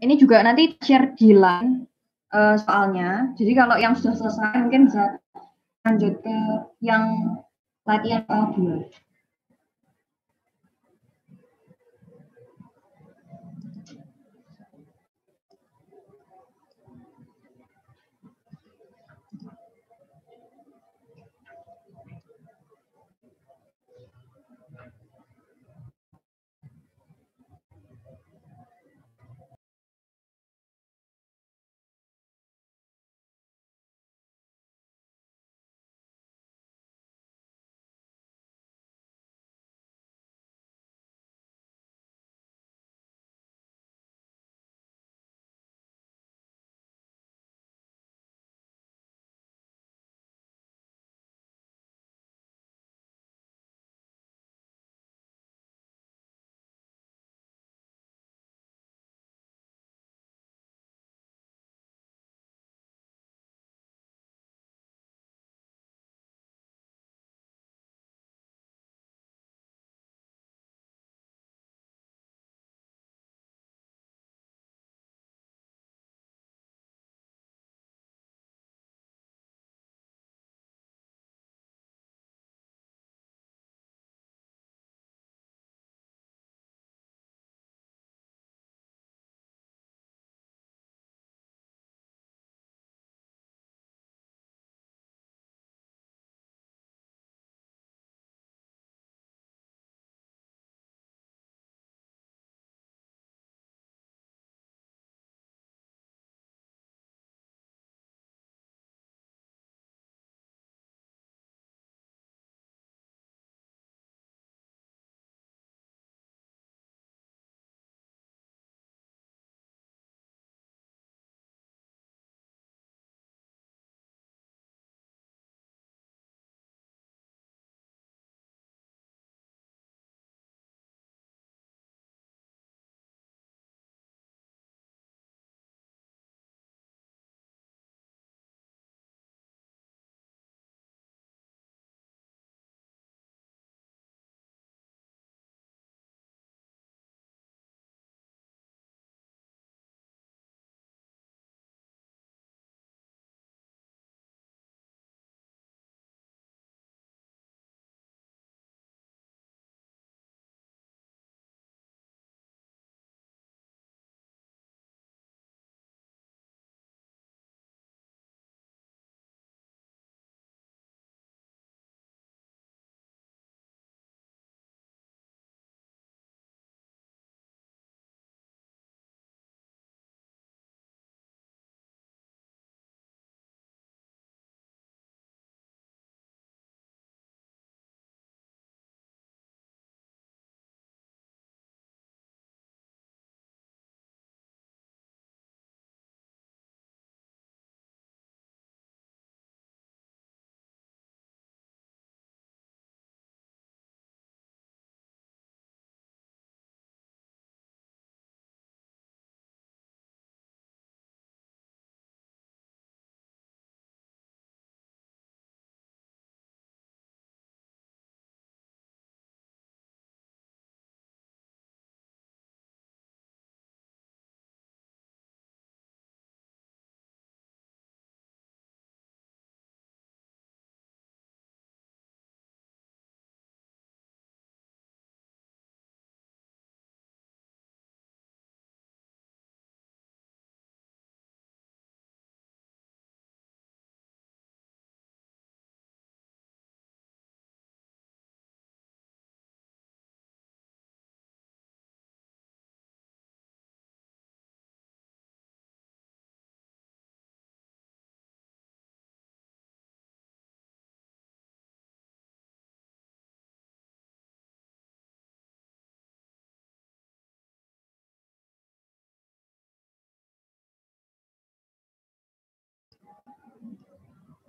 Ini juga nanti share di line uh, soalnya. Jadi kalau yang sudah selesai mungkin bisa lanjut ke yang latihan uh,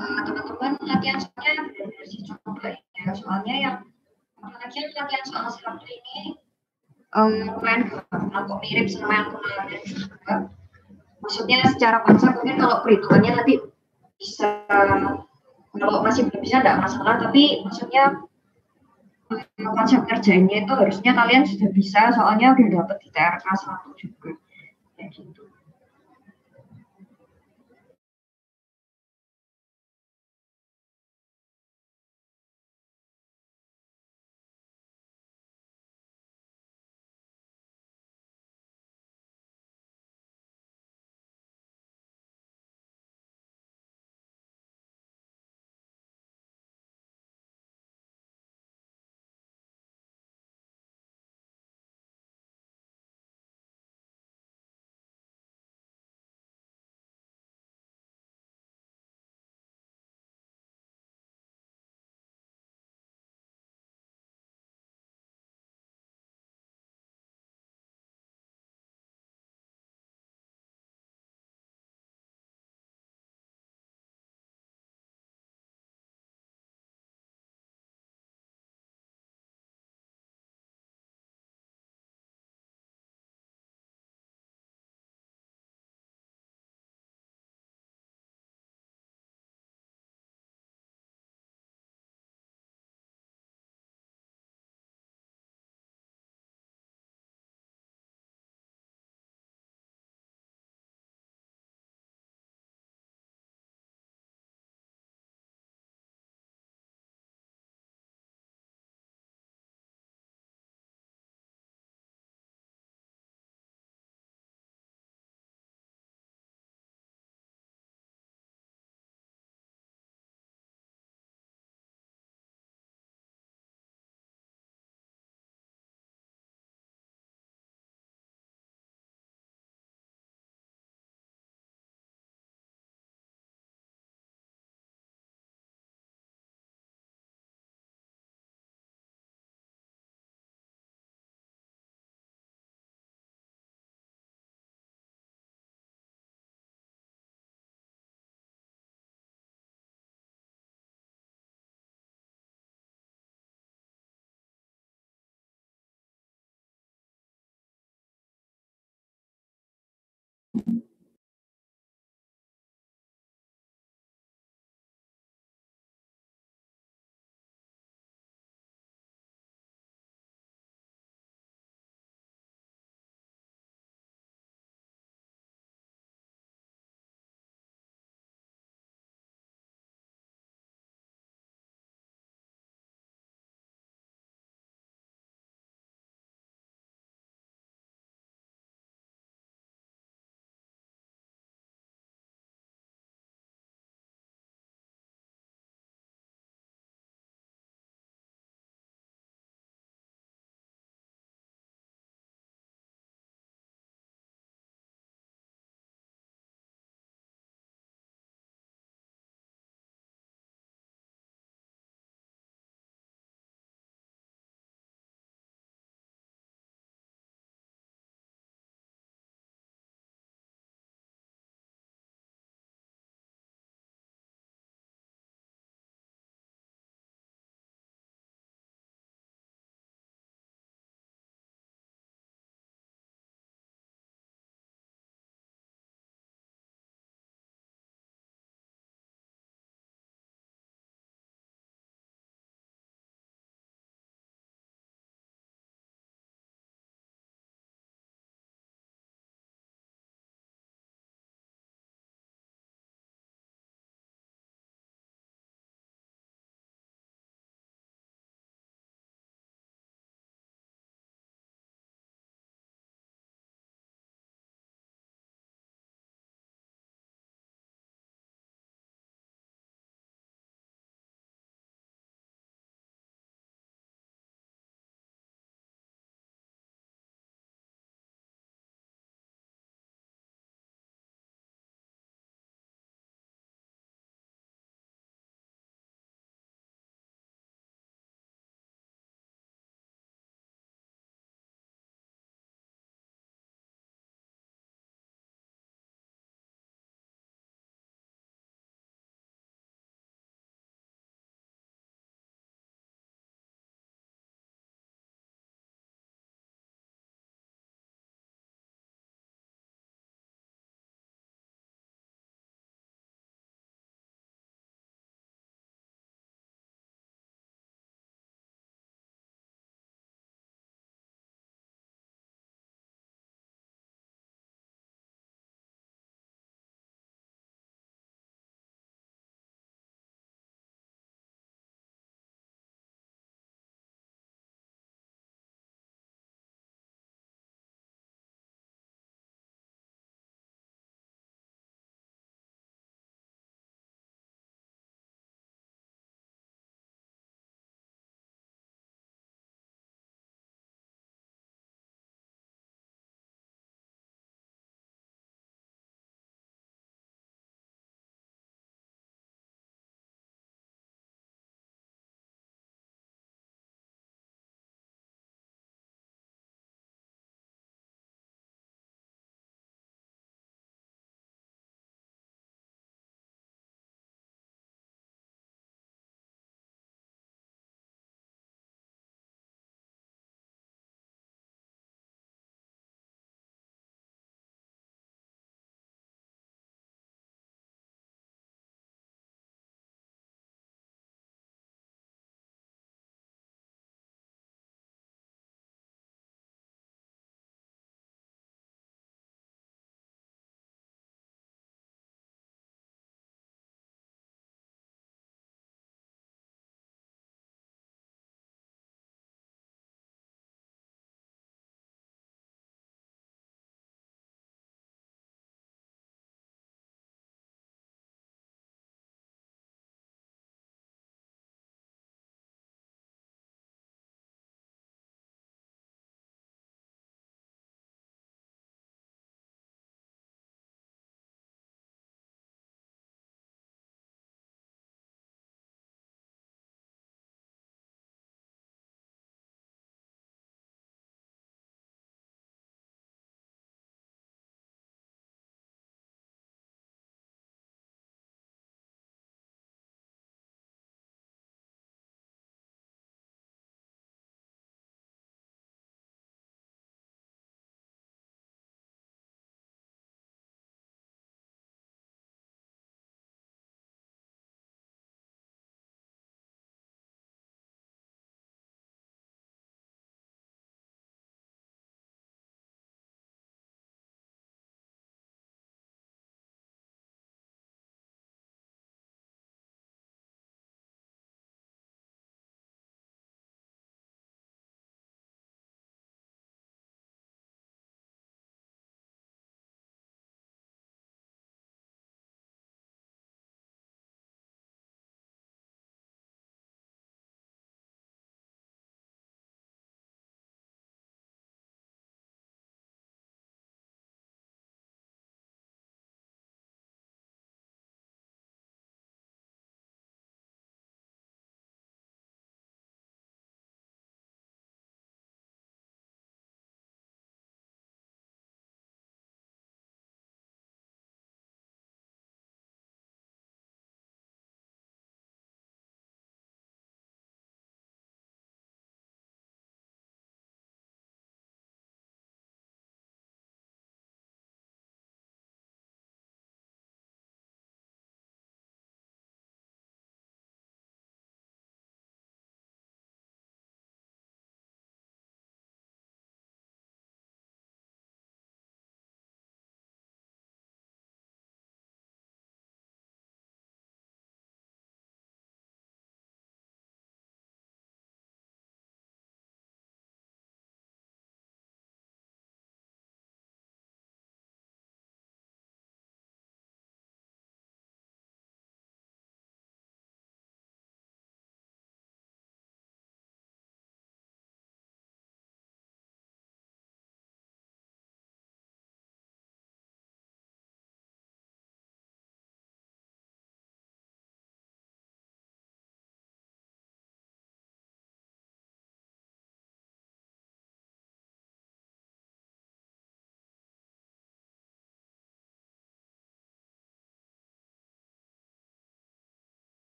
teman-teman latihan soalnya benar-benar cukup ya soalnya yang apalagi yang latihan soal serapu ini um, lumayan kok mirip sama yang kemarin juga maksudnya secara konsep mungkin kalau perhitungannya nanti bisa kalau masih belum bisa tidak masalah tapi maksudnya konsep kerjanya itu harusnya kalian sudah bisa soalnya udah dapet di TRK satu juga kayak gitu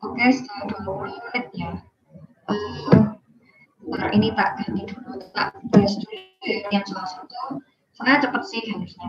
Oke, setelah 20 menit ya. Uh, ini tak ganti dulu, tak bahas dulu ya, yang salah satu. Soalnya cepat sih harusnya.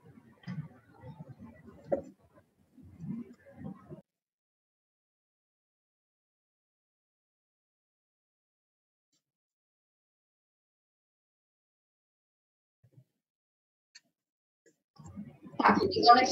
από την εδώ να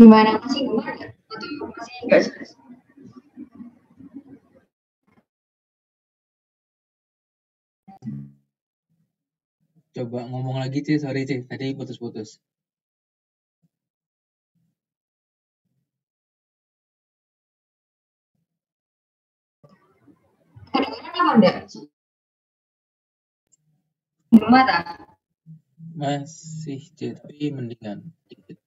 gimana masih gimana itu masih nggak jelas coba ngomong lagi sih sorry sih tadi putus-putus Mata. Masih jadi mendingan dikit.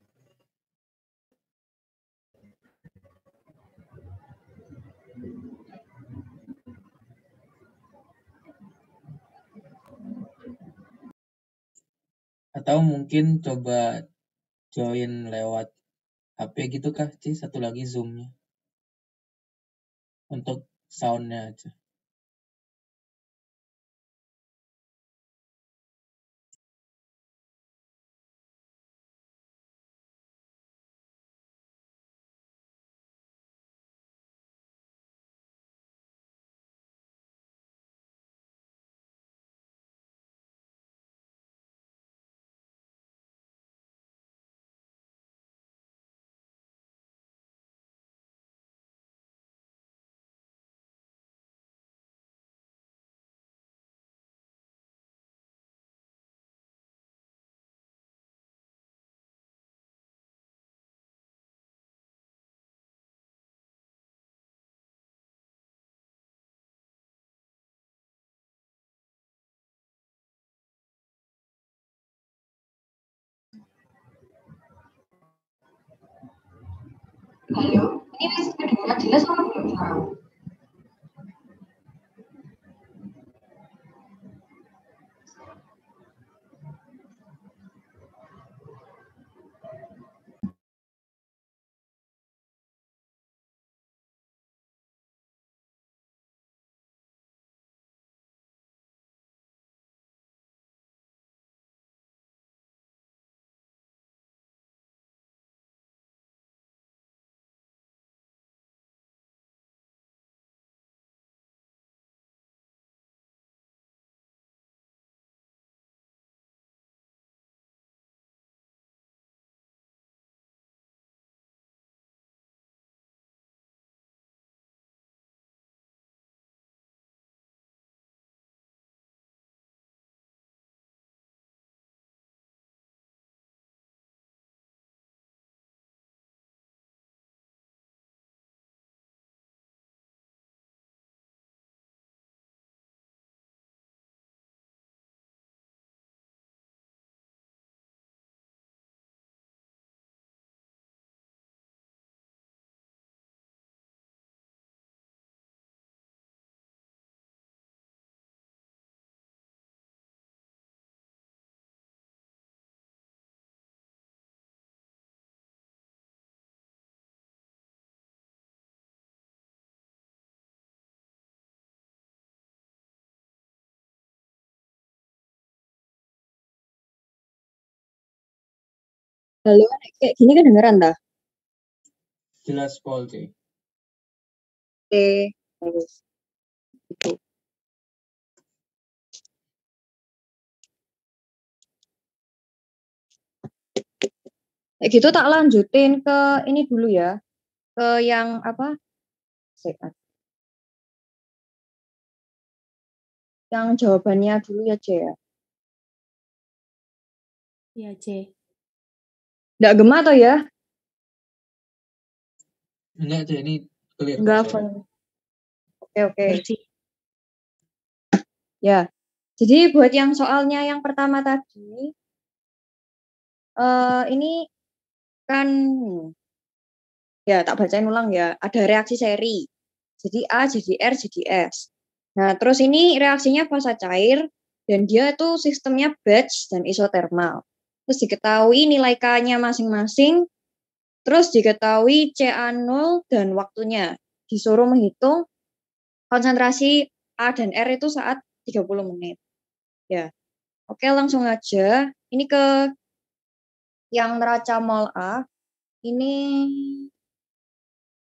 Atau mungkin coba join lewat HP gitu kah, sih Satu lagi zoomnya Untuk soundnya nya aja. Hello मेरी वजह से मैं ढूंढना जिला से ढूंढ रहा हूँ Halo, kayak gini kedengeran dah? Jelas, Paul. Oke, bagus. Kayak gitu tak lanjutin ke ini dulu ya. Ke yang apa? Yang jawabannya dulu ya, C ya. Iya, C. Nggak gemar toh ya? Enggak tuh ini clear. Enggak apa. Oke oke. Ya. Jadi buat yang soalnya yang pertama tadi, uh, ini kan ya tak bacain ulang ya. Ada reaksi seri. Jadi A jadi R jadi S. Nah, terus ini reaksinya fase cair dan dia itu sistemnya batch dan isotermal terus diketahui nilai K-nya masing-masing, terus diketahui CA0 dan waktunya. Disuruh menghitung konsentrasi A dan R itu saat 30 menit. Ya. Oke, langsung aja. Ini ke yang neraca mol A. Ini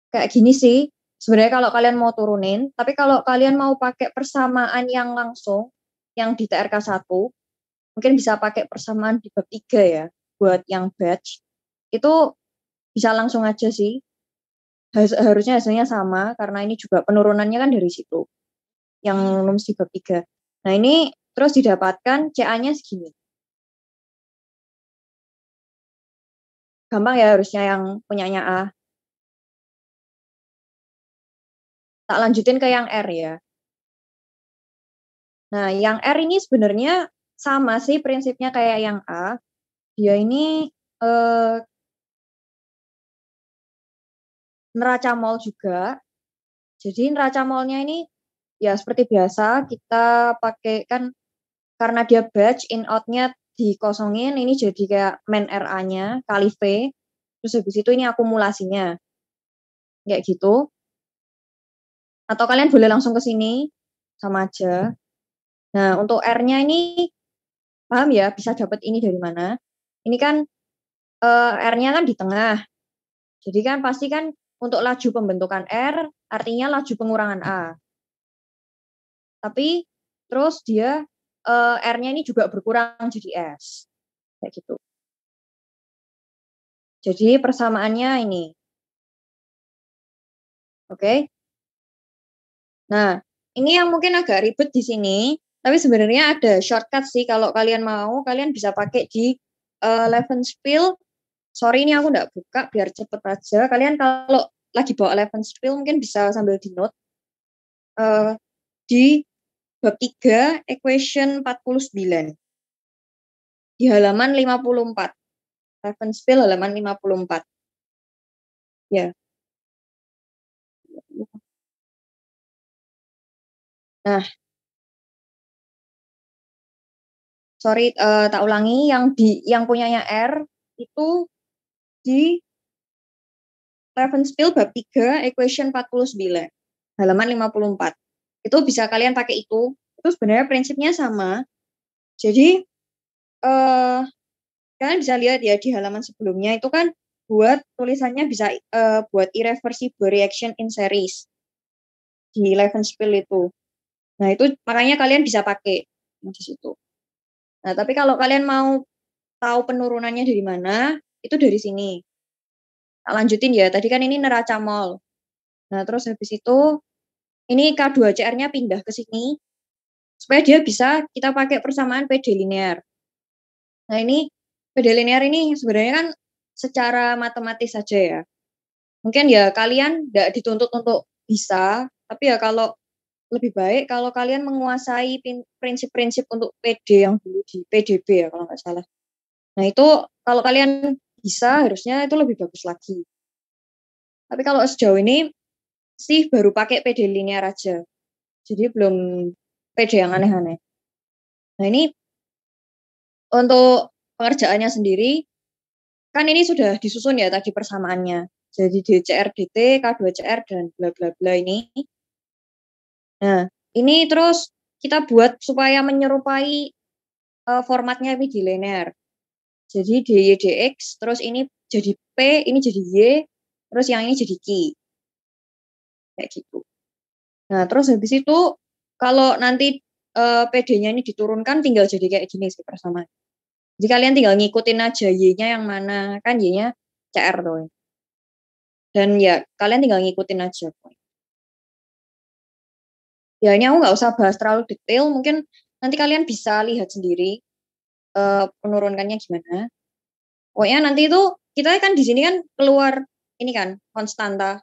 kayak gini sih. Sebenarnya kalau kalian mau turunin, tapi kalau kalian mau pakai persamaan yang langsung, yang di TRK 1, mungkin bisa pakai persamaan di bab 3 ya buat yang batch itu bisa langsung aja sih harusnya hasilnya sama karena ini juga penurunannya kan dari situ yang hmm. nums di bab 3 nah ini terus didapatkan CA-nya segini gampang ya harusnya yang punyanya A tak lanjutin ke yang R ya nah yang R ini sebenarnya sama sih prinsipnya kayak yang A. Dia ini eh, neraca mall juga. Jadi neraca mallnya ini ya seperti biasa kita pakai kan karena dia batch in outnya dikosongin ini jadi kayak main RA-nya kali V. Terus habis itu ini akumulasinya. Kayak gitu. Atau kalian boleh langsung ke sini sama aja. Nah, untuk R-nya ini paham ya bisa dapat ini dari mana ini kan uh, R-nya kan di tengah jadi kan pasti kan untuk laju pembentukan R artinya laju pengurangan A tapi terus dia uh, R-nya ini juga berkurang jadi S kayak gitu jadi persamaannya ini oke okay? nah ini yang mungkin agak ribet di sini tapi sebenarnya ada shortcut sih kalau kalian mau, kalian bisa pakai di uh, spill Sorry ini aku nggak buka biar cepet aja. Kalian kalau lagi bawa eleven spill mungkin bisa sambil di note. Uh, eh, di bab 3 equation 49. Di halaman 54. spill halaman 54. Ya. Yeah. Nah, sorry uh, tak ulangi yang di yang punyanya R itu di Ravenspill bab 3 equation 49 halaman 54 itu bisa kalian pakai itu itu sebenarnya prinsipnya sama jadi uh, kalian bisa lihat ya di halaman sebelumnya itu kan buat tulisannya bisa uh, buat irreversible reaction in series di Levenspill itu nah itu makanya kalian bisa pakai di situ Nah, tapi kalau kalian mau tahu penurunannya dari mana, itu dari sini. Nah, lanjutin ya, tadi kan ini neraca mall. Nah, terus habis itu ini K2CR-nya pindah ke sini supaya dia bisa kita pakai persamaan PD linear. Nah, ini PD linear ini sebenarnya kan secara matematis saja ya. Mungkin ya kalian nggak dituntut untuk bisa, tapi ya kalau lebih baik kalau kalian menguasai prinsip-prinsip untuk PD yang dulu di PDB ya kalau nggak salah. Nah itu kalau kalian bisa harusnya itu lebih bagus lagi. Tapi kalau sejauh ini sih baru pakai PD linear aja. Jadi belum PD yang aneh-aneh. Nah ini untuk pengerjaannya sendiri, kan ini sudah disusun ya tadi persamaannya. Jadi DCRDT, K2CR, dan bla bla bla ini Nah, ini terus kita buat supaya menyerupai uh, formatnya liner. Jadi DYDX, terus ini jadi P, ini jadi Y, terus yang ini jadi Q. Kayak gitu. Nah, terus habis itu kalau nanti uh, eh, PD-nya ini diturunkan tinggal jadi kayak gini sih persamaan. Jadi kalian tinggal ngikutin aja Y-nya yang mana, kan Y-nya CR tuh. Dan ya kalian tinggal ngikutin aja. Poin ya ini aku nggak usah bahas terlalu detail mungkin nanti kalian bisa lihat sendiri uh, penurunkannya gimana pokoknya nanti itu kita kan di sini kan keluar ini kan konstanta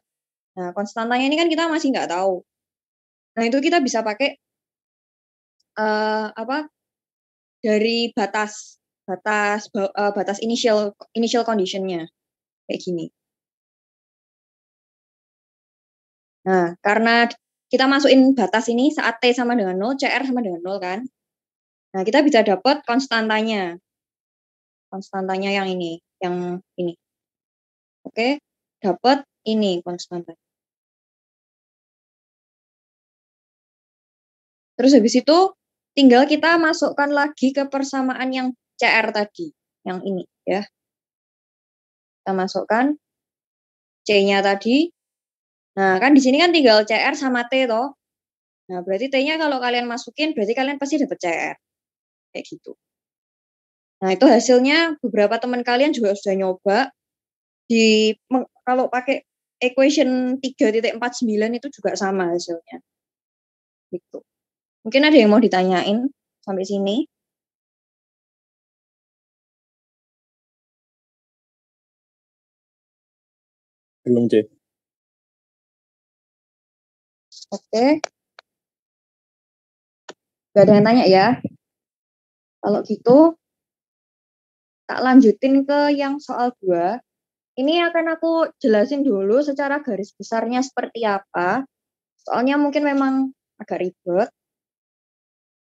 nah konstantanya ini kan kita masih nggak tahu nah itu kita bisa pakai uh, apa dari batas batas uh, batas initial initial conditionnya kayak gini nah karena kita masukin batas ini saat T sama dengan 0, CR sama dengan 0 kan. Nah, kita bisa dapat konstantanya. Konstantanya yang ini, yang ini. Oke, dapat ini konstantanya. Terus habis itu tinggal kita masukkan lagi ke persamaan yang CR tadi, yang ini ya. Kita masukkan C-nya tadi Nah, kan di sini kan tinggal CR sama T toh. Nah, berarti T-nya kalau kalian masukin berarti kalian pasti dapat CR. Kayak gitu. Nah, itu hasilnya beberapa teman kalian juga sudah nyoba di kalau pakai equation 3.49 itu juga sama hasilnya. Gitu. Mungkin ada yang mau ditanyain sampai sini. Belum, Cek. Oke. Okay. Gak ada yang hmm. nanya ya. Kalau gitu, tak lanjutin ke yang soal dua. Ini akan aku jelasin dulu secara garis besarnya seperti apa. Soalnya mungkin memang agak ribet.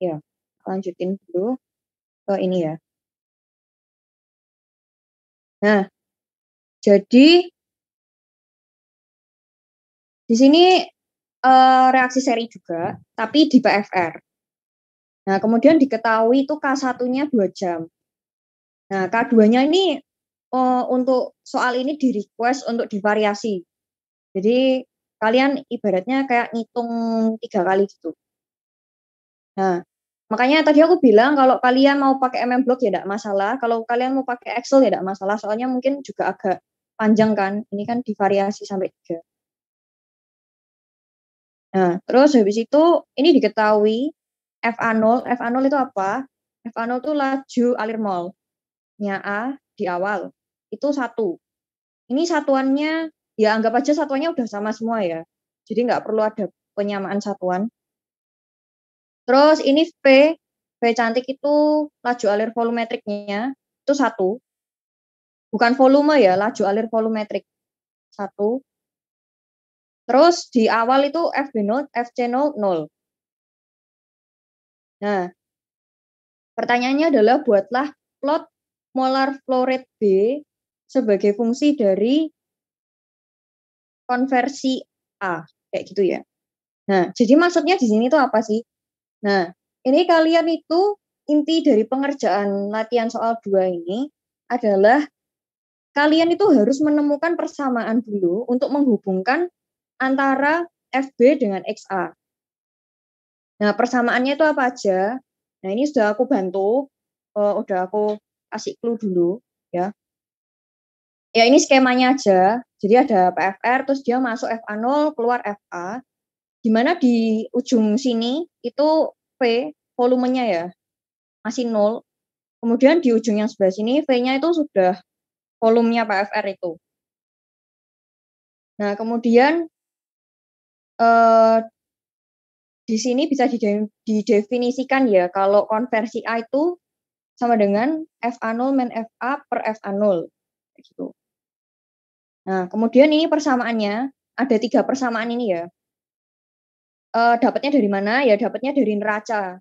Ya, lanjutin dulu ke ini ya. Nah, jadi di sini uh, reaksi seri juga, hmm. tapi di PFR. Nah, kemudian diketahui itu K1-nya 2 jam. Nah, K2-nya ini uh, untuk soal ini di request untuk divariasi. Jadi kalian ibaratnya kayak ngitung tiga kali gitu. Nah, makanya tadi aku bilang kalau kalian mau pakai MM Block ya tidak masalah, kalau kalian mau pakai Excel ya tidak masalah, soalnya mungkin juga agak panjang kan, ini kan divariasi sampai tiga. Nah, terus habis itu ini diketahui FA0, FA0 itu apa? FA0 itu laju alir mol. Nya A di awal itu satu. Ini satuannya ya anggap aja satuannya udah sama semua ya. Jadi nggak perlu ada penyamaan satuan. Terus ini V, V cantik itu laju alir volumetriknya itu satu. Bukan volume ya, laju alir volumetrik. Satu. Terus di awal itu FB0, FC0, 0. Nah, pertanyaannya adalah buatlah plot molar flow rate B sebagai fungsi dari konversi A, kayak gitu ya. Nah, jadi maksudnya di sini itu apa sih? Nah, ini kalian itu inti dari pengerjaan latihan soal 2 ini adalah kalian itu harus menemukan persamaan dulu untuk menghubungkan antara FB dengan XA. Nah, persamaannya itu apa aja? Nah, ini sudah aku bantu, uh, udah aku kasih clue dulu ya. Ya, ini skemanya aja. Jadi ada PFR, terus dia masuk FA0, keluar FA. Di mana di ujung sini itu V volumenya ya, masih nol. Kemudian di ujung yang sebelah sini V-nya itu sudah volumenya PFR itu. Nah, kemudian uh, di sini bisa didefinisikan ya kalau konversi A itu sama dengan FA0 men FA per f 0 gitu. Nah, kemudian ini persamaannya ada tiga persamaan ini ya. E, dapatnya dari mana? Ya dapatnya dari neraca.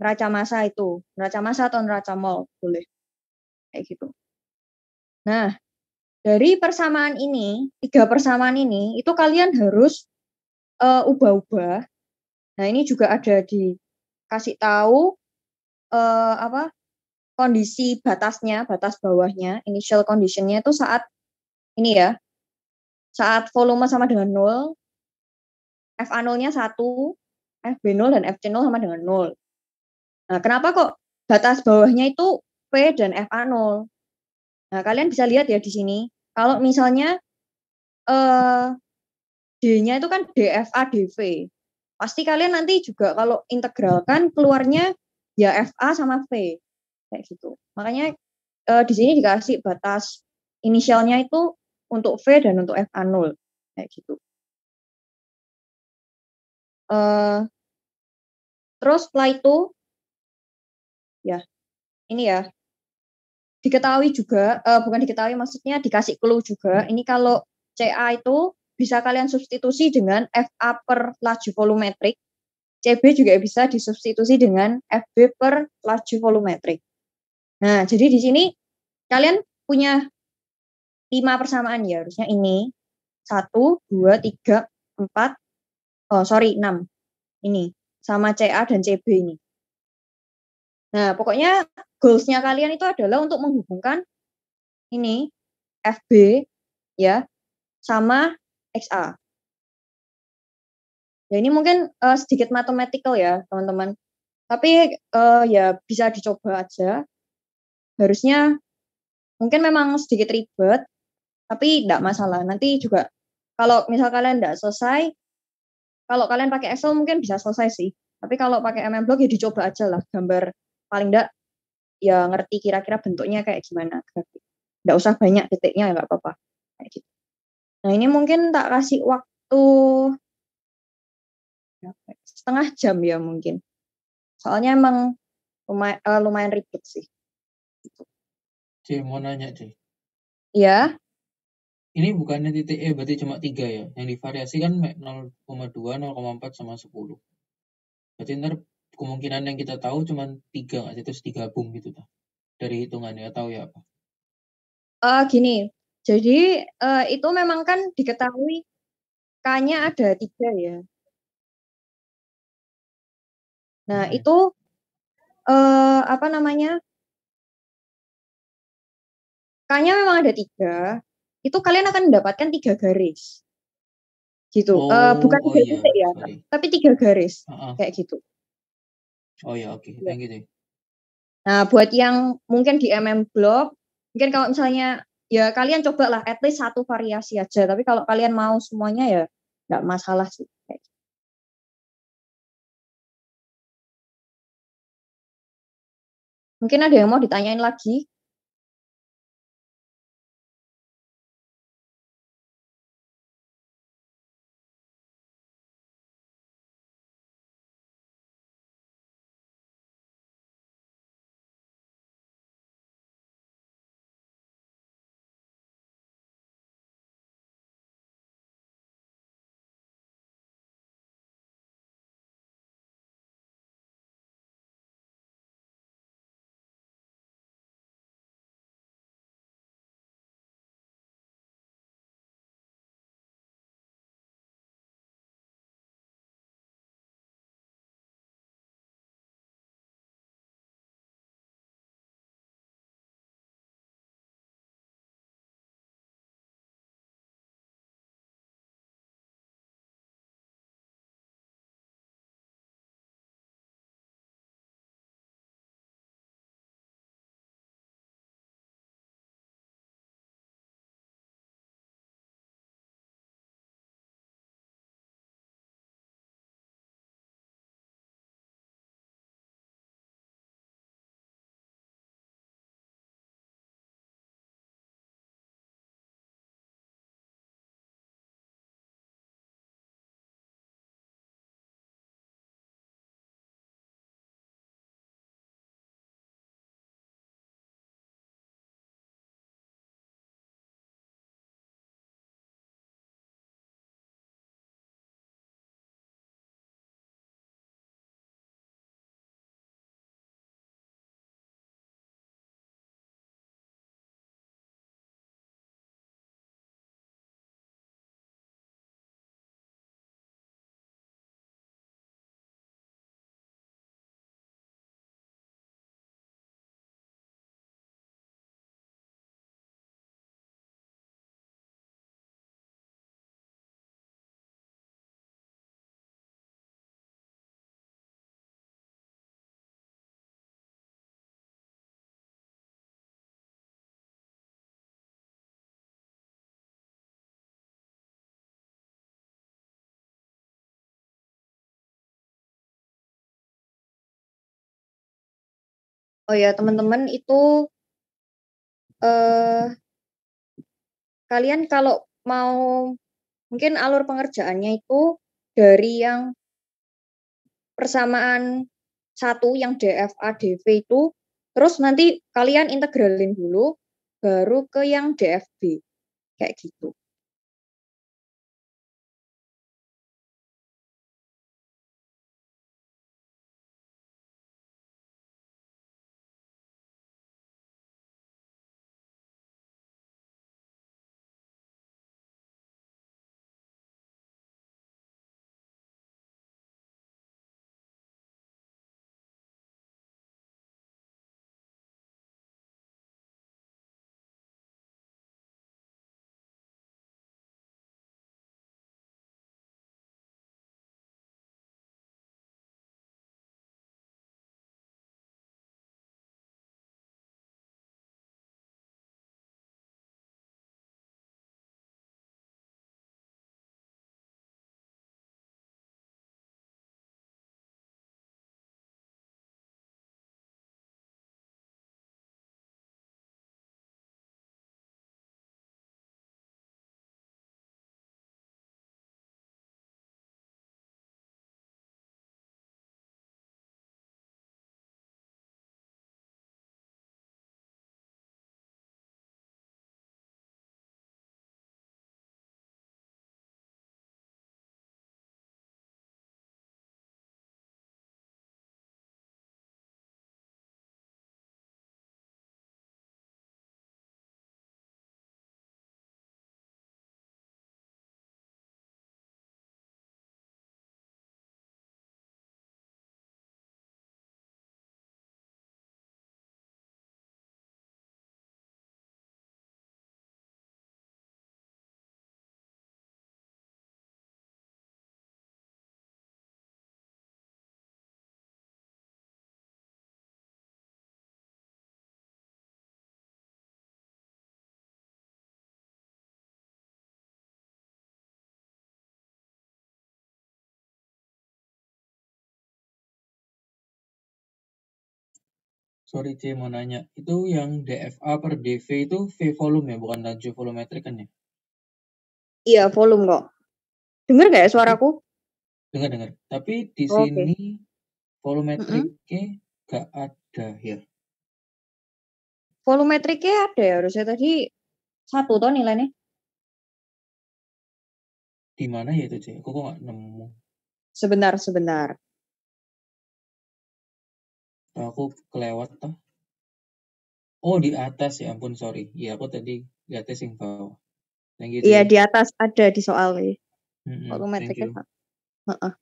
Neraca masa itu, neraca masa atau neraca mol boleh. Kayak gitu. Nah, dari persamaan ini, tiga persamaan ini itu kalian harus Eh, ubah-ubah. Nah, ini juga ada di kasih tahu uh, apa kondisi batasnya, batas bawahnya, initial conditionnya itu saat ini ya, saat volume sama dengan 0, FA nolnya nya 1, FB 0 dan FC 0 sama dengan nol. Nah, kenapa kok batas bawahnya itu P dan FA 0? Nah, kalian bisa lihat ya di sini. Kalau misalnya eh, D-nya itu kan DFA, DV. Pasti kalian nanti juga kalau integralkan keluarnya ya FA sama V. Kayak gitu. Makanya e, di sini dikasih batas inisialnya itu untuk V dan untuk FA 0. Kayak gitu. E, terus setelah itu, ya ini ya, diketahui juga, e, bukan diketahui maksudnya dikasih clue juga, ini kalau CA itu bisa kalian substitusi dengan FA per laju volumetrik. CB juga bisa disubstitusi dengan FB per laju volumetrik. Nah, jadi di sini kalian punya lima persamaan ya harusnya ini satu dua tiga empat oh sorry enam ini sama CA dan CB ini nah pokoknya goalsnya kalian itu adalah untuk menghubungkan ini FB ya sama XA. Ya ini mungkin uh, sedikit mathematical ya teman-teman. Tapi uh, ya bisa dicoba aja. Harusnya mungkin memang sedikit ribet, tapi tidak masalah. Nanti juga kalau misal kalian tidak selesai, kalau kalian pakai Excel mungkin bisa selesai sih. Tapi kalau pakai MM Block ya dicoba aja lah gambar paling tidak ya ngerti kira-kira bentuknya kayak gimana Tidak tidak usah banyak detiknya ya nggak apa-apa. Kayak gitu. Nah ini mungkin tak kasih waktu ya? setengah jam ya mungkin. Soalnya emang lumayan, uh, eh, lumayan ribet sih. Cie, gitu. mau nanya Cie. Iya? Ini bukannya titik E berarti cuma tiga ya? Yang divariasi kan 0,2, 0,4, sama 10. Berarti ntar kemungkinan yang kita tahu cuma tiga nggak sih? Terus digabung gitu. Tuh. Dari hitungannya atau ya apa? Uh, gini, jadi uh, itu memang kan diketahui K-nya ada tiga ya. Nah hmm. itu uh, apa namanya? K-nya memang ada tiga. Itu kalian akan mendapatkan tiga garis, gitu. Eh, oh, uh, bukan tiga oh, titik iya. ya, tapi tiga garis uh -uh. kayak gitu. Oh ya, oke. Okay. Iya. Thank Nah buat yang mungkin di MM Blog, mungkin kalau misalnya ya kalian cobalah at least satu variasi aja. Tapi kalau kalian mau semuanya ya nggak masalah sih. Mungkin ada yang mau ditanyain lagi? Oh ya, teman-teman itu eh kalian kalau mau mungkin alur pengerjaannya itu dari yang persamaan satu yang DFA DV itu terus nanti kalian integralin dulu baru ke yang DFB kayak gitu. sorry C mau nanya, itu yang DFA per DV itu V volume ya, bukan laju volumetrik kan ya? Iya, volume kok. Dengar nggak ya suaraku? Dengar dengar. Tapi di oh, sini okay. volumetriknya nggak mm -hmm. ada ya. Volumetriknya ada ya harusnya tadi satu toh nilainya. Di mana ya itu C? kok nggak nemu. Sebentar, sebentar. Nah, aku kelewat tah? Oh, di atas ya ampun sorry. Iya, aku tadi atas yang bawah. Iya, di atas ada di soal ini. Mm -hmm, Aku metriknya. Heeh.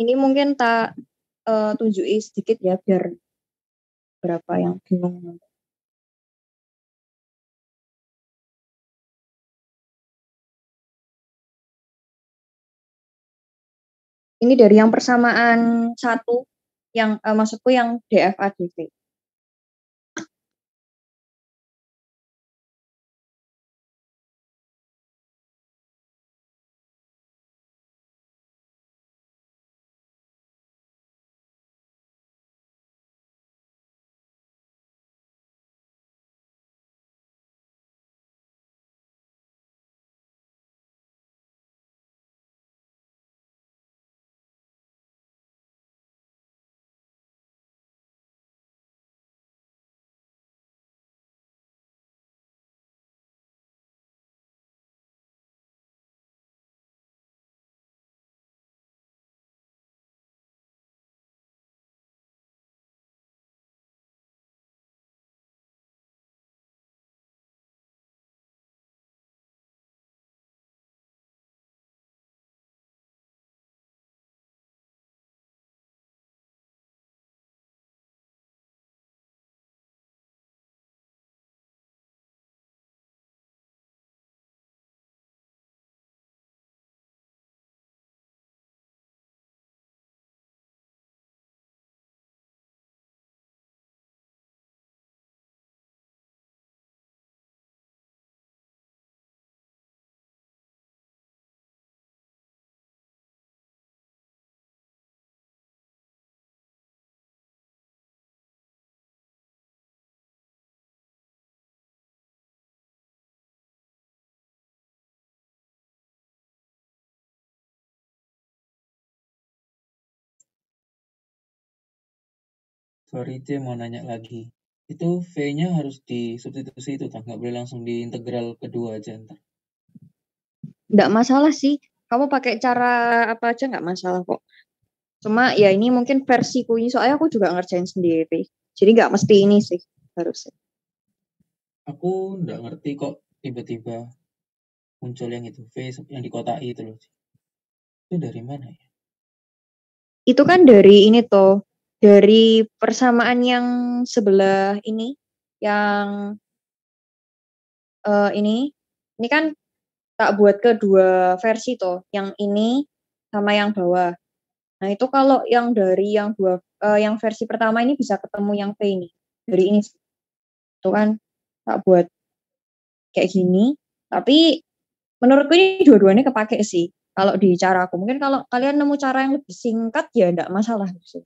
ini mungkin tak uh, tunjuki sedikit ya biar berapa yang bingung. Ini dari yang persamaan satu yang uh, maksudku yang DFADV. Sorry C mau nanya lagi. Itu V-nya harus substitusi itu, tak? Nggak boleh langsung di integral kedua aja ntar. Nggak masalah sih. Kamu pakai cara apa aja nggak masalah kok. Cuma ya ini mungkin versi ini, soalnya aku juga ngerjain sendiri. Jadi nggak mesti ini sih harusnya. Aku nggak ngerti kok tiba-tiba muncul yang itu V yang di dikotai itu loh. Itu dari mana ya? Itu kan dari ini tuh dari persamaan yang sebelah ini yang uh, ini ini kan tak buat kedua versi toh yang ini sama yang bawah nah itu kalau yang dari yang dua uh, yang versi pertama ini bisa ketemu yang p ini dari ini itu kan tak buat kayak gini tapi menurutku ini dua-duanya kepake sih kalau di cara aku mungkin kalau kalian nemu cara yang lebih singkat ya enggak masalah sih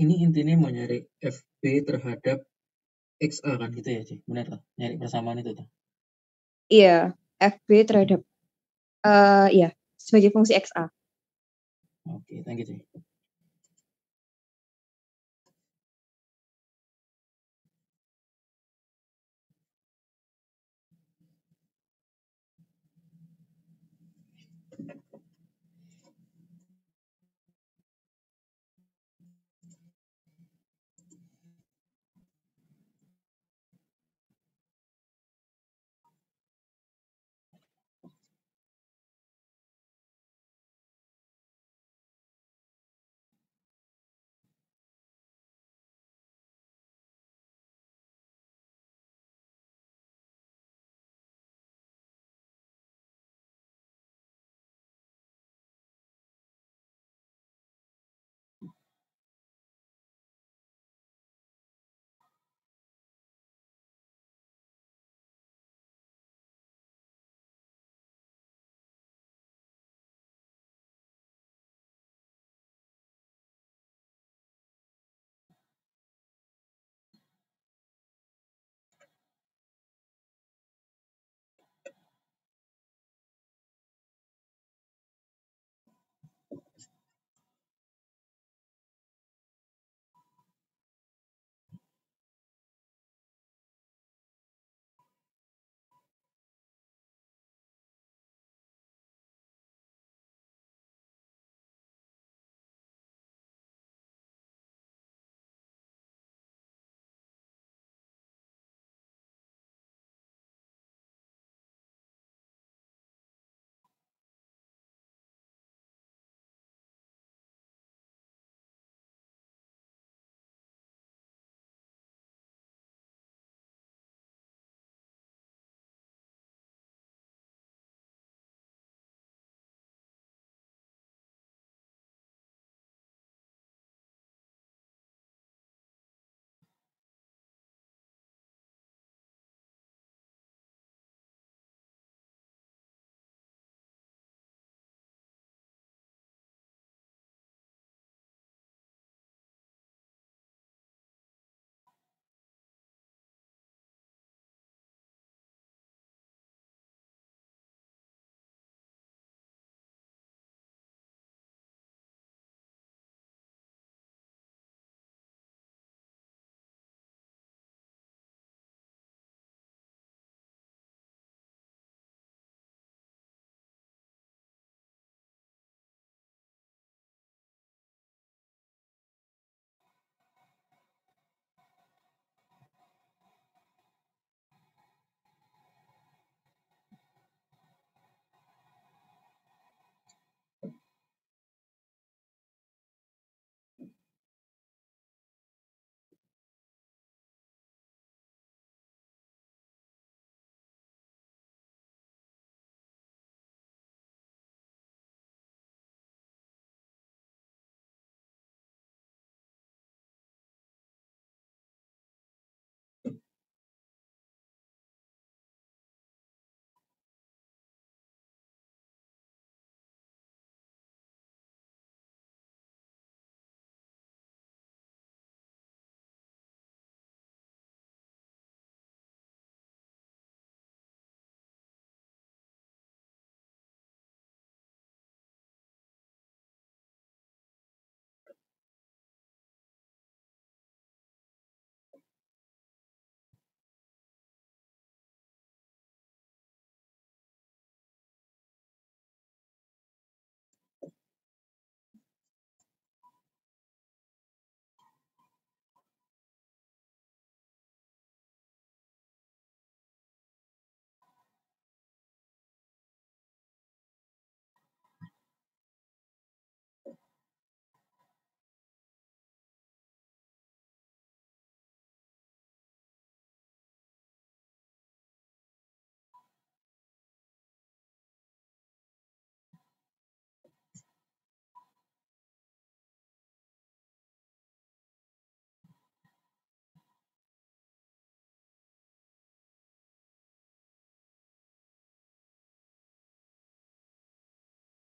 ini intinya mau nyari FB terhadap XA kan gitu ya sih Benar tuh, nyari persamaan itu tuh. Iya, FB terhadap, uh, iya, sebagai fungsi XA. Oke, okay, thank you sih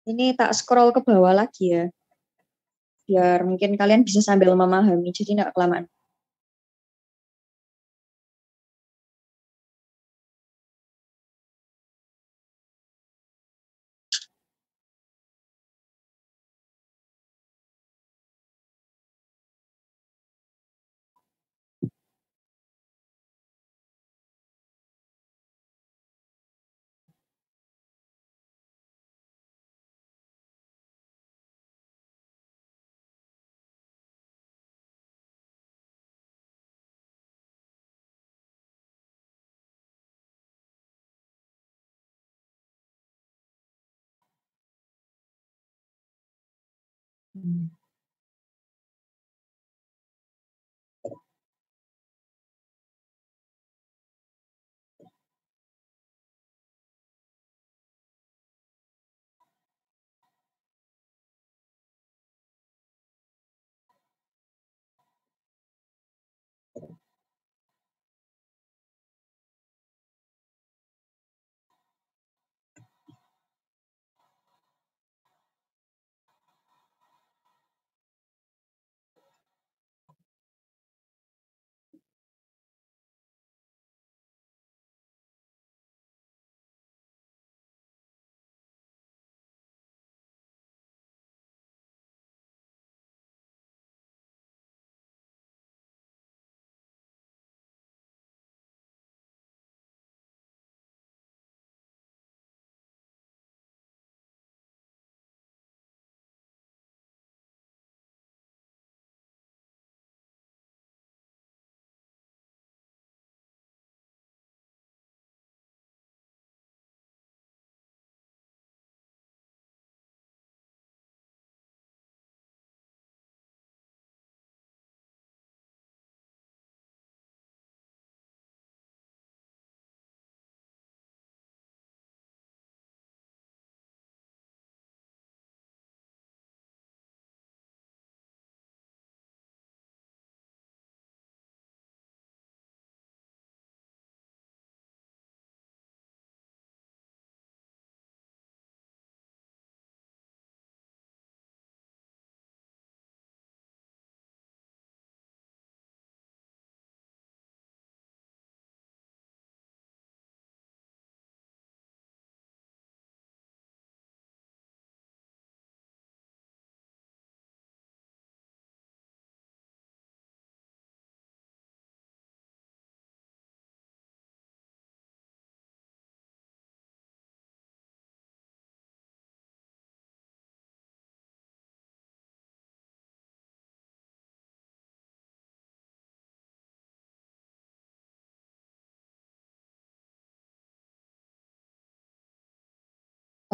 Ini tak scroll ke bawah lagi ya. Biar mungkin kalian bisa sambil memahami, jadi tidak kelamaan. Mm-hmm.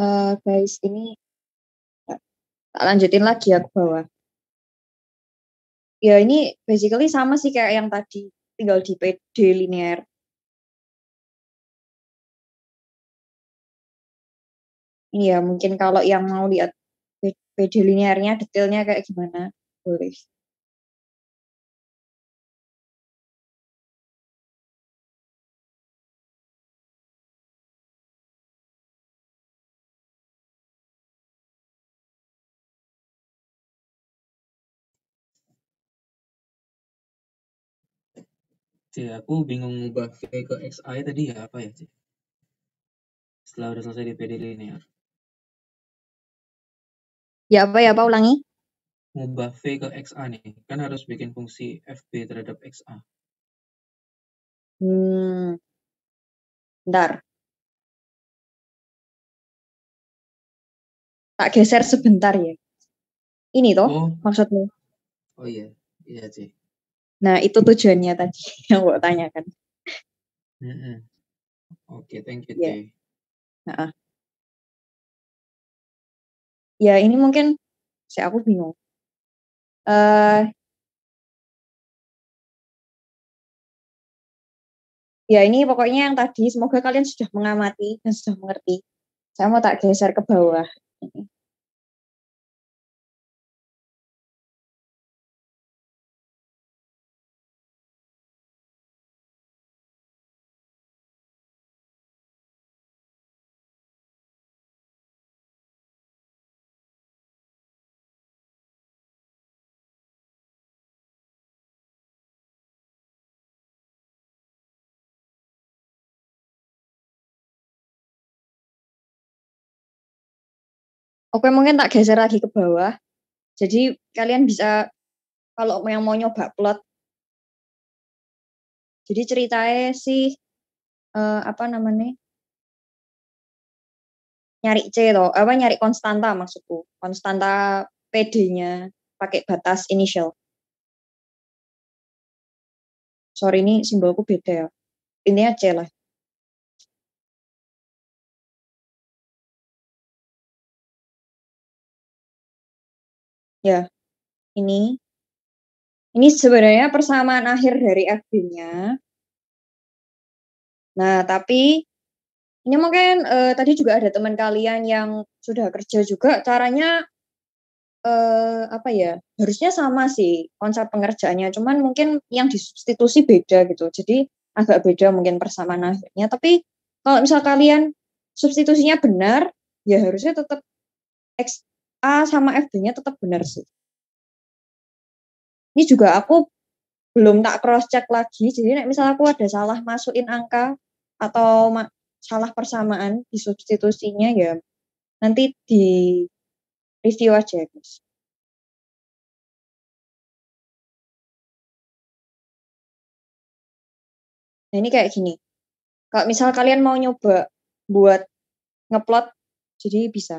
Eh, guys ini tak eh, lanjutin lagi ya ke bawah ya ini basically sama sih kayak yang tadi tinggal di PD linear Ini ya mungkin kalau yang mau lihat PD linearnya detailnya kayak gimana, boleh. Jadi aku bingung ngubah V ke XI tadi ya apa ya sih? Setelah udah selesai di PD linear. Ya. ya apa ya apa ulangi? Ngubah V ke XA nih. Kan harus bikin fungsi FB terhadap XA. Hmm. Bentar. Tak geser sebentar ya. Ini toh oh. maksudmu? Oh iya, iya sih. Nah, itu tujuannya tadi yang gue tanyakan. Mm -hmm. Oke, okay, thank you. Yeah. Ya. Nah, ya ini mungkin saya aku bingung. Uh, ya ini pokoknya yang tadi semoga kalian sudah mengamati dan sudah mengerti. Saya mau tak geser ke bawah. Oke, mungkin tak geser lagi ke bawah. Jadi kalian bisa kalau yang mau nyoba plot. Jadi ceritanya sih uh, apa namanya? Nyari C toh, apa nyari konstanta maksudku. Konstanta PD-nya pakai batas initial. Sorry ini simbolku beda ya. Intinya C lah. Ya, ini ini sebenarnya persamaan akhir dari FB-nya. Nah, tapi ini mungkin uh, tadi juga ada teman kalian yang sudah kerja juga caranya uh, apa ya? Harusnya sama sih konsep pengerjaannya, cuman mungkin yang disubstitusi beda gitu. Jadi agak beda mungkin persamaan akhirnya. Tapi kalau misal kalian substitusinya benar, ya harusnya tetap A sama FD-nya tetap benar sih. Ini juga aku belum tak cross check lagi. Jadi misalnya aku ada salah masukin angka atau salah persamaan di substitusinya ya nanti di review aja guys. Ya, nah ini kayak gini. Kalau misal kalian mau nyoba buat ngeplot, jadi bisa.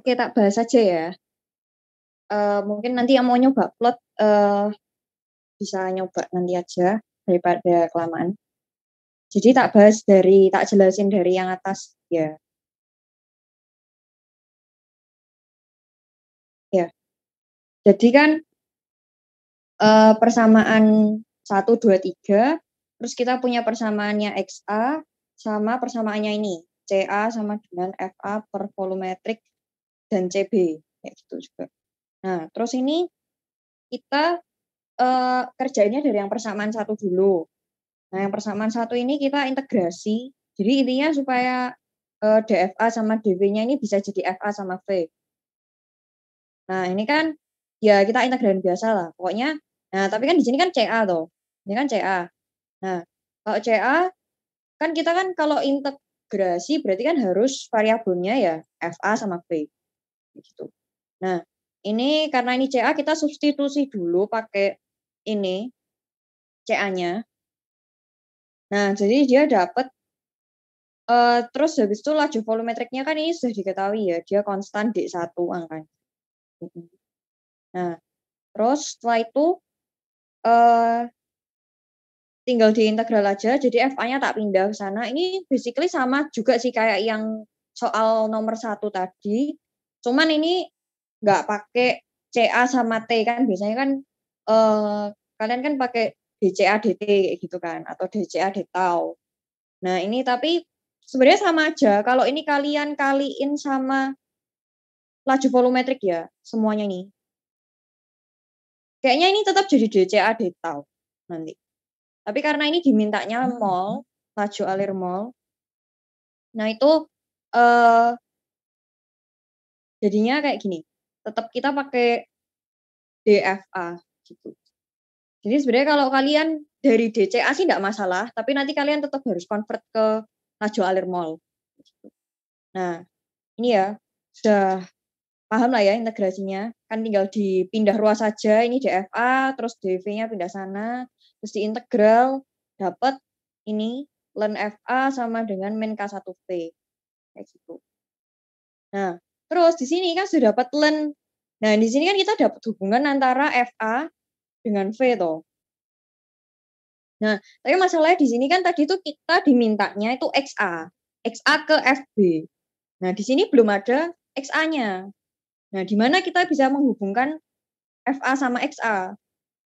Oke, tak bahas aja ya. Uh, mungkin nanti yang mau nyoba plot uh, bisa nyoba nanti aja daripada kelamaan. Jadi tak bahas dari tak jelasin dari yang atas ya. Ya. Jadi kan uh, persamaan 1 2 3 terus kita punya persamaannya XA sama persamaannya ini CA sama dengan FA per volumetrik dan CB kayak gitu juga. Nah, terus ini kita eh, kerjanya dari yang persamaan satu dulu. Nah, yang persamaan satu ini kita integrasi. Jadi intinya supaya eh, DFA sama DV-nya ini bisa jadi FA sama V. Nah, ini kan ya kita integrasi biasa lah. Pokoknya, nah tapi kan di sini kan CA tuh. Ini kan CA. Nah, kalau CA kan kita kan kalau integrasi berarti kan harus variabelnya ya FA sama V gitu. Nah, ini karena ini CA kita substitusi dulu pakai ini CA-nya. Nah, jadi dia dapat uh, eh, terus habis itu laju volumetriknya kan ini sudah diketahui ya, dia konstan di satu angkanya. Nah, terus setelah itu uh, tinggal diintegral aja, jadi FA-nya tak pindah ke sana. Ini basically sama juga sih kayak yang soal nomor satu tadi, Cuman ini nggak pakai CA sama T kan biasanya kan eh, kalian kan pakai DCA DT gitu kan atau DCA DTAU. Nah, ini tapi sebenarnya sama aja kalau ini kalian kaliin sama laju volumetrik ya semuanya ini. Kayaknya ini tetap jadi DCA DTAU nanti. Tapi karena ini dimintanya mol, laju alir mol. Nah, itu eh jadinya kayak gini tetap kita pakai DFA gitu jadi sebenarnya kalau kalian dari DCA sih tidak masalah tapi nanti kalian tetap harus convert ke Najwa Alir Mall gitu. nah ini ya sudah paham lah ya integrasinya kan tinggal dipindah ruas saja ini DFA terus DV-nya pindah sana terus diintegral dapat ini learn FA sama dengan main K1P kayak gitu nah Terus di sini kan sudah dapat len. Nah, di sini kan kita dapat hubungan antara FA dengan V toh. Nah, tapi masalahnya di sini kan tadi itu kita dimintanya itu XA. XA ke FB. Nah, di sini belum ada XA-nya. Nah, di mana kita bisa menghubungkan FA sama XA?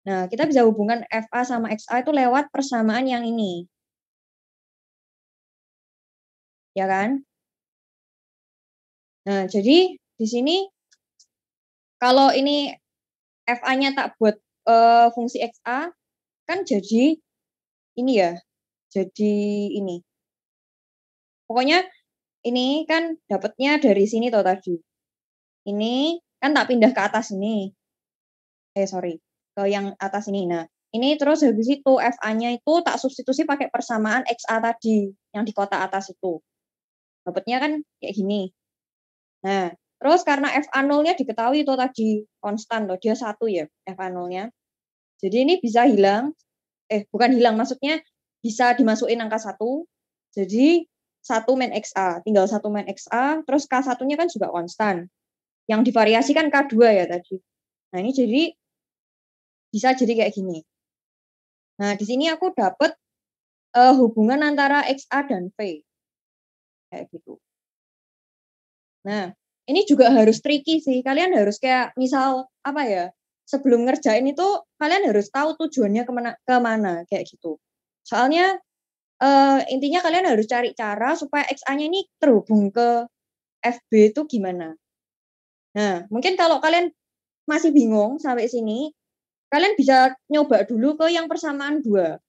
Nah, kita bisa hubungkan FA sama XA itu lewat persamaan yang ini. Ya kan? Nah, jadi di sini kalau ini FA-nya tak buat e, fungsi XA, kan jadi ini ya, jadi ini. Pokoknya ini kan dapatnya dari sini tuh tadi. Ini kan tak pindah ke atas ini. Eh, sorry. Ke yang atas ini. Nah, ini terus habis itu FA-nya itu tak substitusi pakai persamaan XA tadi yang di kota atas itu. Dapatnya kan kayak gini. Nah, terus karena f 0-nya diketahui itu tadi konstan loh, dia satu ya f 0-nya. Jadi ini bisa hilang, eh bukan hilang, maksudnya bisa dimasukin angka satu. Jadi satu main XA, tinggal satu main XA, terus K1-nya kan juga konstan. Yang divariasi kan K2 ya tadi. Nah, ini jadi bisa jadi kayak gini. Nah, di sini aku dapat uh, eh, hubungan antara XA dan V. Kayak gitu. Nah, ini juga harus tricky sih. Kalian harus kayak misal apa ya? Sebelum ngerjain itu kalian harus tahu tujuannya kemana, kemana kayak gitu. Soalnya uh, intinya kalian harus cari cara supaya XA-nya ini terhubung ke FB itu gimana. Nah, mungkin kalau kalian masih bingung sampai sini, kalian bisa nyoba dulu ke yang persamaan dua.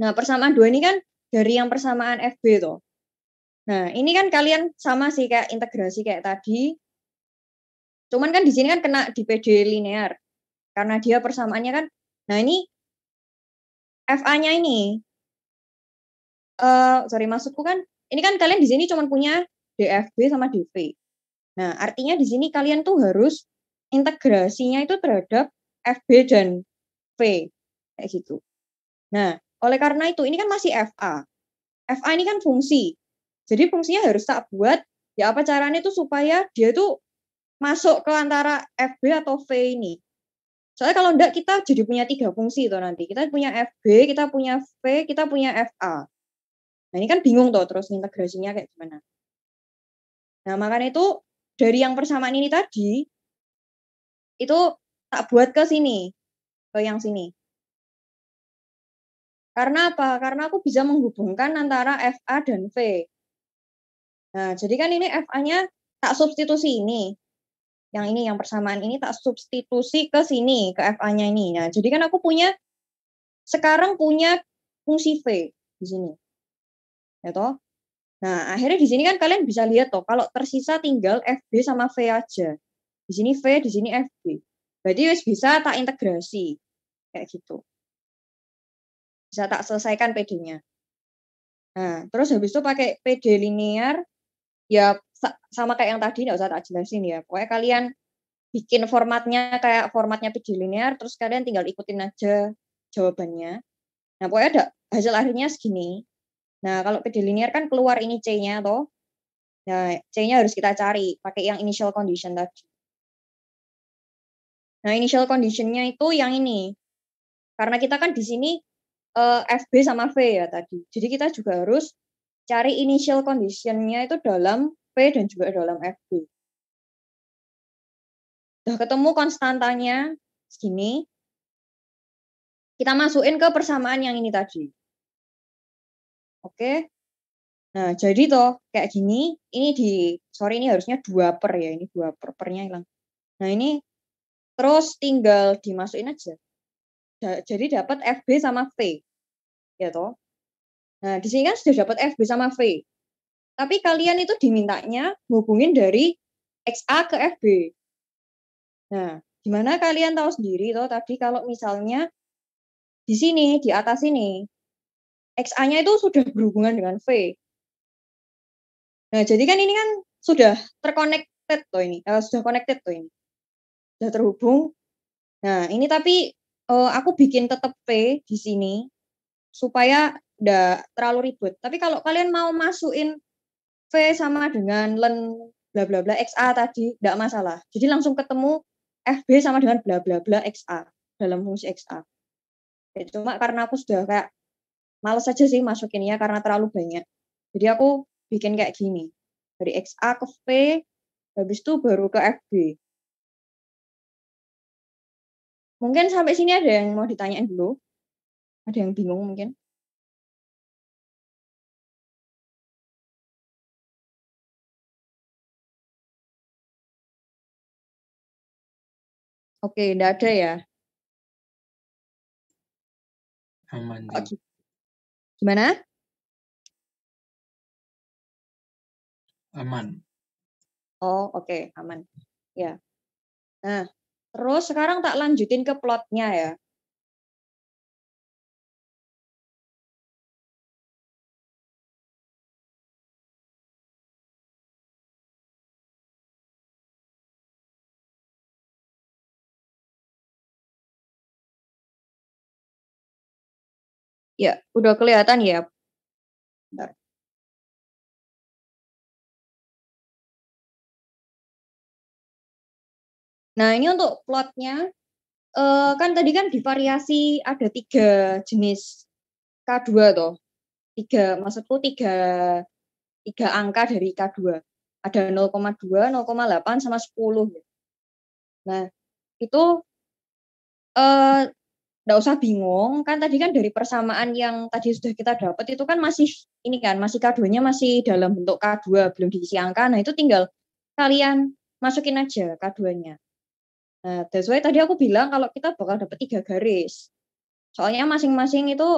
Nah, persamaan dua ini kan dari yang persamaan FB tuh. Nah, ini kan kalian sama sih kayak integrasi kayak tadi. Cuman kan di sini kan kena di PD linear. Karena dia persamaannya kan. Nah, ini FA-nya ini. Uh, sorry, masukku kan ini kan kalian di sini cuma punya DFB sama DV. Nah, artinya di sini kalian tuh harus integrasinya itu terhadap FB dan V kayak gitu. Nah, oleh karena itu ini kan masih FA. FA ini kan fungsi. Jadi fungsinya harus tak buat ya apa caranya itu supaya dia itu masuk ke antara FB atau V ini. Soalnya kalau enggak kita jadi punya tiga fungsi itu nanti. Kita punya FB, kita punya V, kita punya FA. Nah ini kan bingung tuh terus integrasinya kayak gimana. Nah makanya itu dari yang persamaan ini tadi, itu tak buat ke sini, ke yang sini. Karena apa? Karena aku bisa menghubungkan antara FA dan V. Nah, jadi kan ini FA-nya tak substitusi ini. Yang ini, yang persamaan ini tak substitusi ke sini, ke FA-nya ini. Nah, jadi kan aku punya, sekarang punya fungsi V di sini. Ya toh? Nah, akhirnya di sini kan kalian bisa lihat toh, kalau tersisa tinggal FB sama V aja. Di sini V, di sini FB. jadi wis bisa tak integrasi. Kayak gitu. Bisa tak selesaikan PD-nya. Nah, terus habis itu pakai PD linear ya sama kayak yang tadi nggak usah tak jelasin ya pokoknya kalian bikin formatnya kayak formatnya PG linear terus kalian tinggal ikutin aja jawabannya nah pokoknya ada hasil akhirnya segini nah kalau PD linear kan keluar ini C-nya toh nah C-nya harus kita cari pakai yang initial condition tadi nah initial conditionnya itu yang ini karena kita kan di sini uh, eh, FB sama V ya tadi jadi kita juga harus cari initial conditionnya itu dalam P dan juga dalam FB. Sudah ketemu konstantanya segini, kita masukin ke persamaan yang ini tadi. Oke. Nah, jadi toh kayak gini, ini di sorry ini harusnya 2 per ya, ini 2 per pernya hilang. Nah, ini terus tinggal dimasukin aja. Jadi dapat FB sama V. Ya toh. Nah, di sini kan sudah dapat FB sama V. Tapi kalian itu dimintanya hubungin dari XA ke FB. Nah, gimana kalian tahu sendiri toh tadi kalau misalnya di sini, di atas ini, XA-nya itu sudah berhubungan dengan V. Nah, jadi kan ini kan sudah terconnected loh ini, eh, sudah connected loh ini. Sudah terhubung. Nah, ini tapi eh, aku bikin tetap V di sini supaya udah terlalu ribet Tapi kalau kalian mau masukin V sama dengan len bla bla bla XA tadi, tidak masalah. Jadi langsung ketemu FB sama dengan bla bla bla XA dalam fungsi XA. Ya, cuma karena aku sudah kayak males aja sih masukinnya karena terlalu banyak. Jadi aku bikin kayak gini. Dari XA ke V, habis itu baru ke FB. Mungkin sampai sini ada yang mau ditanyain dulu? Ada yang bingung mungkin? Oke, enggak ada ya? Aman. Oke. Gimana? Aman. Oh, oke, okay. aman. Ya. Nah, terus sekarang tak lanjutin ke plotnya ya. Ya, udah kelihatan ya? Bentar. Nah, ini untuk plotnya, Uh, kan tadi kan divariasi ada tiga jenis K2 toh. Tiga, maksudku tiga, tiga angka dari K2. Ada 0,2, 0,8, sama 10. Nah, itu uh, nggak usah bingung kan tadi kan dari persamaan yang tadi sudah kita dapat itu kan masih ini kan masih kaduanya masih dalam bentuk K2 belum diisi angka nah itu tinggal kalian masukin aja k 2 nah that's why tadi aku bilang kalau kita bakal dapat tiga garis soalnya masing-masing itu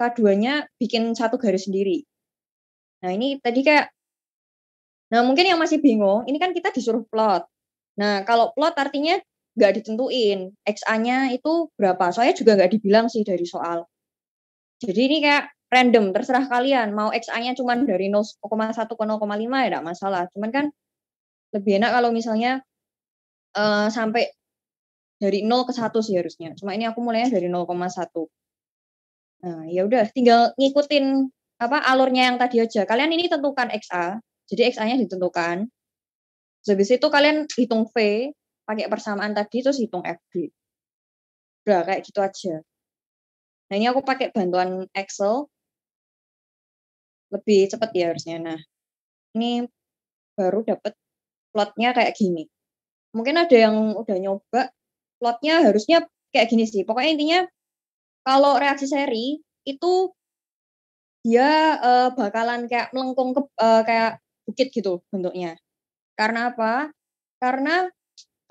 k bikin satu garis sendiri nah ini tadi kayak nah mungkin yang masih bingung ini kan kita disuruh plot nah kalau plot artinya nggak ditentuin XA-nya itu berapa. Soalnya juga nggak dibilang sih dari soal. Jadi ini kayak random, terserah kalian. Mau XA-nya cuma dari 0,1 ke 0,5 ya nggak masalah. Cuman kan lebih enak kalau misalnya uh, sampai dari 0 ke 1 sih harusnya. Cuma ini aku mulainya dari 0,1. Nah, ya udah tinggal ngikutin apa alurnya yang tadi aja. Kalian ini tentukan XA. Jadi XA-nya ditentukan. Habis itu kalian hitung V, pakai persamaan tadi terus hitung FD. Udah kayak gitu aja. Nah ini aku pakai bantuan Excel. Lebih cepat ya harusnya. Nah ini baru dapet plotnya kayak gini. Mungkin ada yang udah nyoba plotnya harusnya kayak gini sih. Pokoknya intinya kalau reaksi seri itu dia uh, bakalan kayak melengkung ke uh, kayak bukit gitu bentuknya. Karena apa? Karena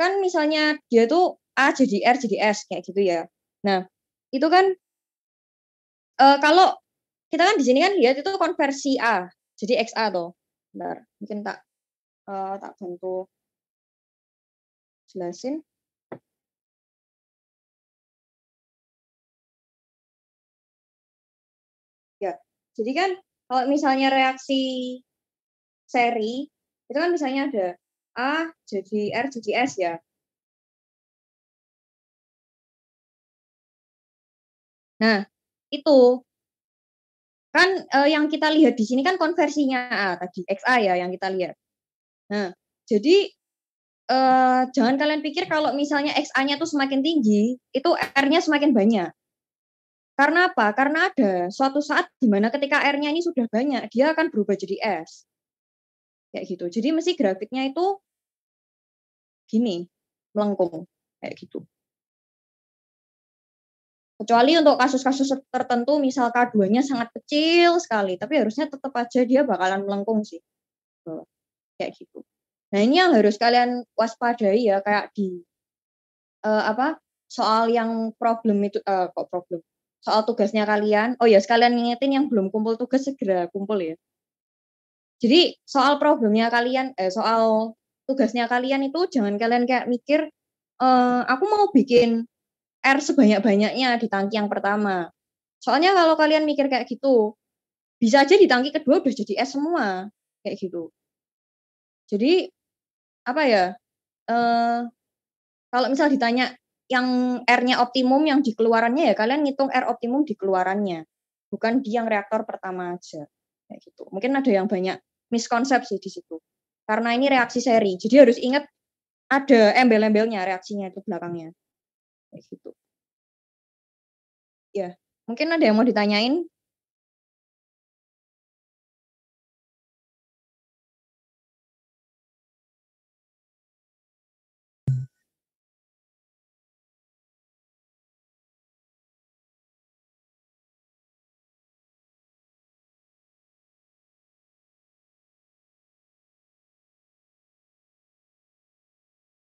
kan misalnya dia tuh A jadi R jadi S kayak gitu ya. Nah, itu kan e, kalau kita kan di sini kan lihat itu konversi A jadi XA tuh. Bentar, mungkin tak e, tak bantu jelasin. Ya, jadi kan kalau misalnya reaksi seri itu kan misalnya ada A jadi R jadi S ya. Nah, itu kan eh, yang kita lihat di sini kan konversinya A tadi XA ya yang kita lihat. Nah, jadi eh, jangan kalian pikir kalau misalnya XA-nya tuh semakin tinggi, itu R-nya semakin banyak. Karena apa? Karena ada suatu saat di mana ketika R-nya ini sudah banyak, dia akan berubah jadi S kayak gitu jadi mesti grafiknya itu gini melengkung kayak gitu kecuali untuk kasus-kasus tertentu misal keduanya sangat kecil sekali tapi harusnya tetap aja dia bakalan melengkung sih kayak gitu nah ini yang harus kalian waspadai ya kayak di uh, apa soal yang problem itu uh, kok problem soal tugasnya kalian oh ya sekalian ngingetin yang belum kumpul tugas segera kumpul ya jadi soal problemnya kalian, eh, soal tugasnya kalian itu jangan kalian kayak mikir, e, aku mau bikin R sebanyak-banyaknya di tangki yang pertama. Soalnya kalau kalian mikir kayak gitu, bisa aja di tangki kedua udah jadi S semua kayak gitu. Jadi apa ya? Eh, kalau misal ditanya yang R-nya optimum yang dikeluarannya ya kalian ngitung R optimum dikeluarannya. bukan di yang reaktor pertama aja kayak gitu. Mungkin ada yang banyak miskonsepsi di situ. Karena ini reaksi seri, jadi harus ingat ada embel-embelnya reaksinya itu belakangnya. Kayak gitu. Ya, mungkin ada yang mau ditanyain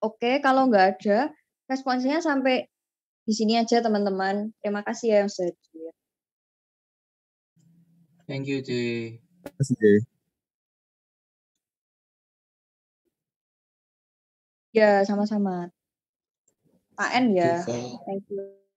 oke okay. kalau nggak ada responsinya sampai di sini aja teman-teman terima kasih ya yang sudah hadir thank you Jay terima kasih ya sama-sama Pak N ya thank you